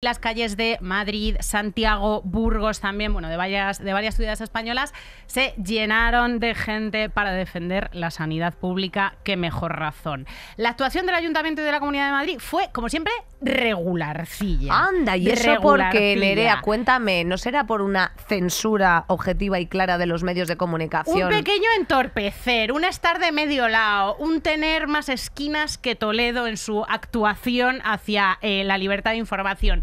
las calles de Madrid, Santiago, Burgos también, bueno, de varias, de varias ciudades españolas, se llenaron de gente para defender la sanidad pública. Qué mejor razón. La actuación del Ayuntamiento y de la Comunidad de Madrid fue, como siempre, regularcilla. Anda, y eso porque, Lerea, cuéntame, ¿no será por una censura objetiva y clara de los medios de comunicación? Un pequeño entorpecer, un estar de medio lado, un tener más esquinas que Toledo en su actuación hacia eh, la libertad de información.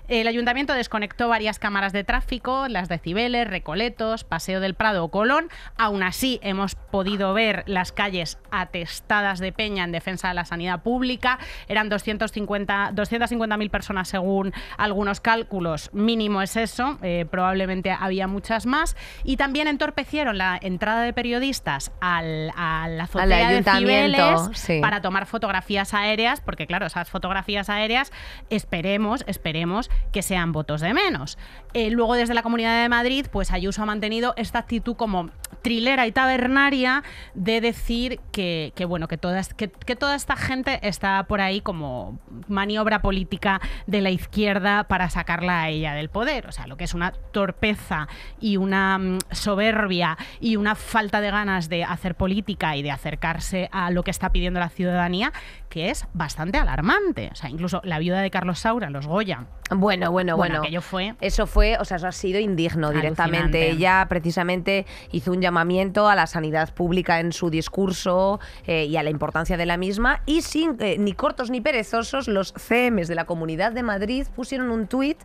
El ayuntamiento desconectó varias cámaras de tráfico, las de Cibeles, Recoletos, Paseo del Prado o Colón. Aún así, hemos podido ver las calles atestadas de peña en defensa de la sanidad pública. Eran 250.000 personas según algunos cálculos. Mínimo es eso, eh, probablemente había muchas más. Y también entorpecieron la entrada de periodistas a la zona de Cibeles para tomar fotografías aéreas, porque claro, esas fotografías aéreas, esperemos, esperemos que sean votos de menos. Eh, luego desde la Comunidad de Madrid, pues Ayuso ha mantenido esta actitud como trilera y tabernaria de decir que, bueno, que, todas, que toda esta gente está por ahí como maniobra política de la izquierda para sacarla a ella del poder. O sea, lo que es una torpeza y una mm, soberbia y una falta de ganas de hacer política y de acercarse a lo que está pidiendo la ciudadanía, que es bastante alarmante. O sea, incluso la viuda de Carlos Saura, los Goya. Bueno, bueno, bueno. fue. Eso fue, o sea, eso ha sido indigno directamente. Ella precisamente hizo un llamamiento a la sanidad pública en su discurso eh, y a la importancia de la misma. Y sin eh, ni cortos ni perezosos, los CMs de la Comunidad de Madrid pusieron un tuit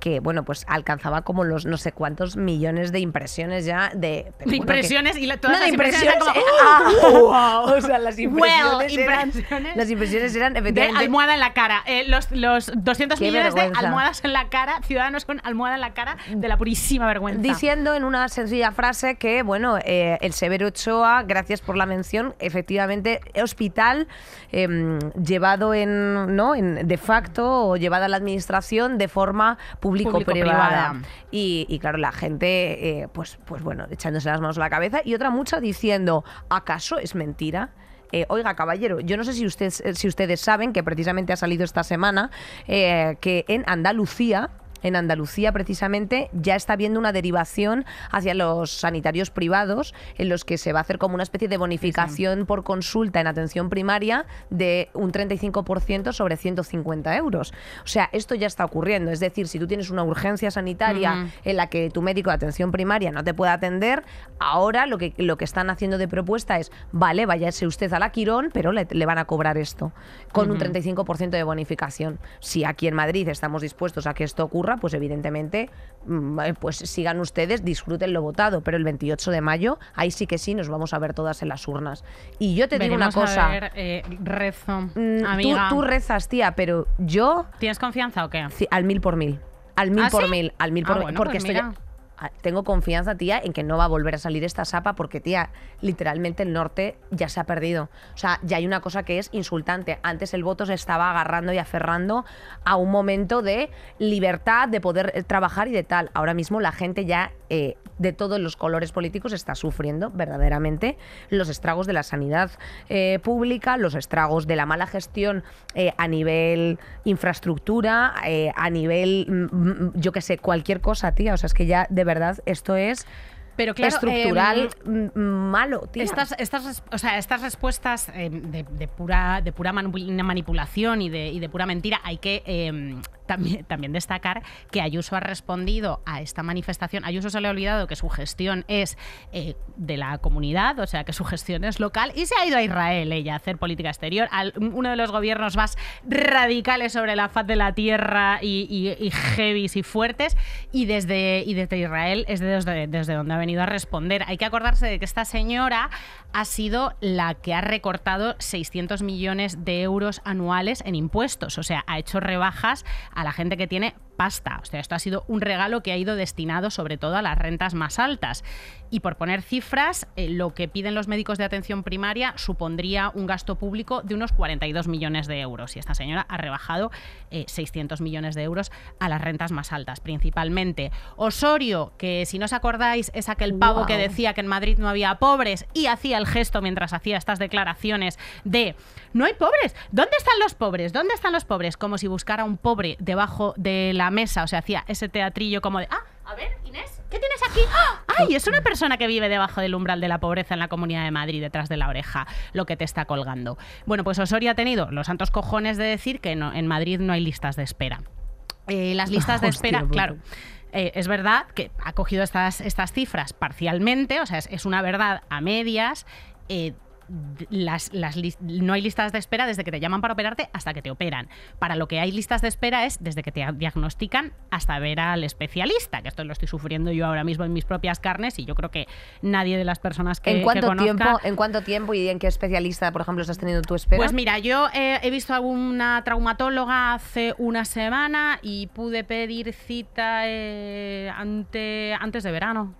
que bueno, pues alcanzaba como los no sé cuántos millones de impresiones ya de, impresiones y la, todas no, las impresiones, uh, ¡uh, o sea, las impresiones, eran, efectivamente almohada en la cara, eh, los, 200 millones de almohadas en la cara, ciudadanos con almohada en la cara de la purísima vergüenza. Diciendo en una sencilla frase que bueno, eh, el Severo Ochoa, gracias por la mención, efectivamente hospital em, llevado en no, en de facto o llevada a la administración de forma pública público-privada. y, claro, la gente, eh, pues, pues bueno, echándose las manos a la cabeza y otra mucha diciendo, ¿acaso es mentira? Eh, oiga, caballero, yo no sé si, si ustedes saben que precisamente ha salido esta semana eh, que en Andalucía en Andalucía precisamente ya está viendo una derivación hacia los sanitarios privados en los que se va a hacer como una especie de bonificación por consulta en atención primaria de un 35% sobre 150 euros. O sea, esto ya está ocurriendo. Es decir, si tú tienes una urgencia sanitaria en la que tu médico de atención primaria no te pueda atender, ahora lo que, lo que están haciendo de propuesta es, vale, váyase usted a la Quirón, pero le, van a cobrar esto, con un 35% de bonificación. Si aquí en Madrid estamos dispuestos a que esto ocurra, pues evidentemente, mm, eh, pues sigan ustedes, disfruten lo votado, pero el 28 de mayo, ahí sí que sí, nos vamos a ver todas en las urnas. Y yo te digo una cosa. A ver, eh, rezo, mm, amiga. Tú, rezas, tía, pero yo. ¿Tienes confianza o qué? Al mil por mil. Al mil ¿Ah, por mil, al mil ah, por mil. porque pues estoy, Ah, tengo confianza, tía, en que no va a volver a salir esta sapa porque, tía, literalmente el norte ya se ha perdido. O sea, ya hay una cosa que es insultante. Antes el voto se estaba agarrando y aferrando a un momento de libertad, de poder eh, trabajar y de tal. Ahora mismo la gente ya eh, de todos los colores políticos está sufriendo verdaderamente los estragos de la sanidad eh, pública, los estragos de la mala gestión eh, a nivel infraestructura, eh, a nivel, mm, mm, yo qué sé, cualquier cosa, tía. O sea, es que ya de verdad esto es... Pero estructural em, mm, malo, Estas, o sea, estas respuestas em, de, pura, de pura manipulación y de, pura mentira hay que em, también, destacar que Ayuso ha respondido a esta manifestación. Ayuso se le ha olvidado que su gestión es eh, de la comunidad, o sea, que su gestión es local, y se ha ido a Israel ella a hacer política exterior, uno de los gobiernos más radicales sobre la faz de la tierra y, heavy y y fuertes, y desde, y desde Israel es desde, desde donde ha venido a responder. Hay que acordarse de que esta señora ha sido la que ha recortado 600 millones de euros anuales en impuestos, o sea, ha hecho rebajas a la gente que tiene pasta. O sea, esto ha sido un regalo que ha ido destinado sobre todo a las rentas más altas. Y por poner cifras, eh, lo que piden los médicos de atención primaria supondría un gasto público de unos 42 millones de euros. Y esta señora ha rebajado 600 eh, millones de euros a las rentas más altas, principalmente. Osorio, que si no os acordáis, es aquel pavo que decía que en Madrid no había pobres y hacía el gesto mientras hacía estas declaraciones de no hay pobres. ¿Dónde están los pobres? ¿Dónde están los pobres? Como si buscara un pobre debajo de la mesa, o sea, hacía ese teatrillo como de, ah, a ver, Inés, ¿qué tienes aquí? ¡Ah! ¡Ay! Es una persona que vive debajo del umbral de la pobreza en la Comunidad de Madrid, detrás de la oreja, lo que te está colgando. Bueno, pues Osorio ha tenido los santos cojones de decir que en Madrid no hay listas de espera. Eh, las listas de espera, claro. Eh, es verdad que ha cogido estas, estas cifras parcialmente, o sea, es, una verdad a medias, eh, las, no hay listas de espera desde que te llaman para operarte hasta que te operan. Para lo que hay listas de espera es desde que te diagnostican hasta ver al especialista, que esto lo estoy sufriendo yo ahora mismo en mis propias carnes y yo creo que nadie de las personas que, ¿En cuánto tiempo, ¿En cuánto tiempo y en qué especialista, por ejemplo, estás teniendo tu espera? Pues mira, yo eh, he visto a una traumatóloga hace una semana y pude pedir cita eh, ante, antes de verano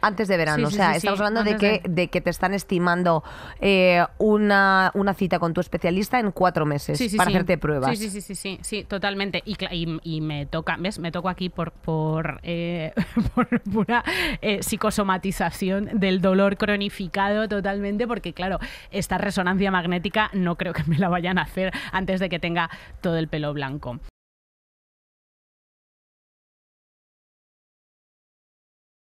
antes de verano. o sea, estamos hablando de que, de... que te están estimando eh, una, cita con tu especialista en cuatro meses para hacerte pruebas. Sí, sí, sí, sí, sí, totalmente. Y, me toca, ¿ves? Me toco aquí por, por, eh, pura eh, psicosomatización del dolor cronificado totalmente, porque claro, esta resonancia magnética no creo que me la vayan a hacer antes de que tenga todo el pelo blanco.